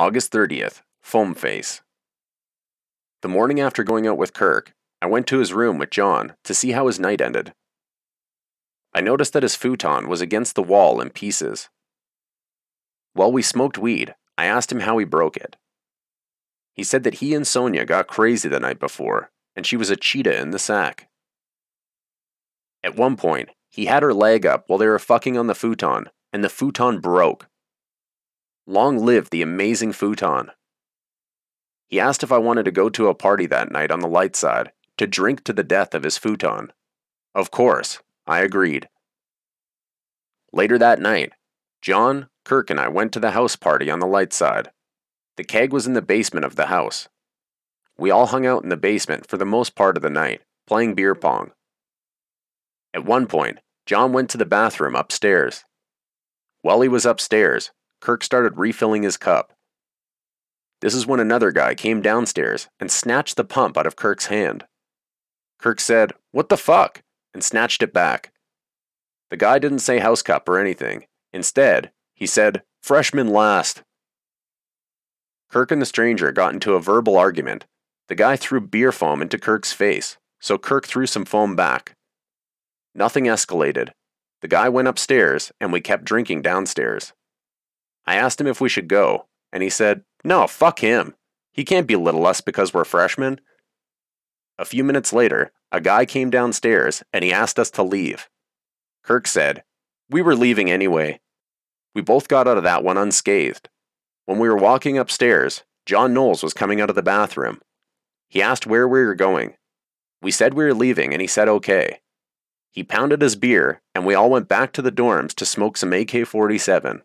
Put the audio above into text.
August 30th, Foam Face. The morning after going out with Kirk, I went to his room with John to see how his night ended. I noticed that his futon was against the wall in pieces. While we smoked weed, I asked him how he broke it. He said that he and Sonia got crazy the night before, and she was a cheetah in the sack. At one point, he had her leg up while they were fucking on the futon, and the futon broke, Long live the amazing futon. He asked if I wanted to go to a party that night on the light side to drink to the death of his futon. Of course, I agreed. Later that night, John, Kirk, and I went to the house party on the light side. The keg was in the basement of the house. We all hung out in the basement for the most part of the night, playing beer pong. At one point, John went to the bathroom upstairs. While he was upstairs, Kirk started refilling his cup. This is when another guy came downstairs and snatched the pump out of Kirk's hand. Kirk said, What the fuck? and snatched it back. The guy didn't say house cup or anything. Instead, he said, Freshman last. Kirk and the stranger got into a verbal argument. The guy threw beer foam into Kirk's face, so Kirk threw some foam back. Nothing escalated. The guy went upstairs, and we kept drinking downstairs. I asked him if we should go, and he said, No, fuck him. He can't belittle us because we're freshmen. A few minutes later, a guy came downstairs and he asked us to leave. Kirk said, We were leaving anyway. We both got out of that one unscathed. When we were walking upstairs, John Knowles was coming out of the bathroom. He asked where we were going. We said we were leaving, and he said okay. He pounded his beer, and we all went back to the dorms to smoke some AK 47.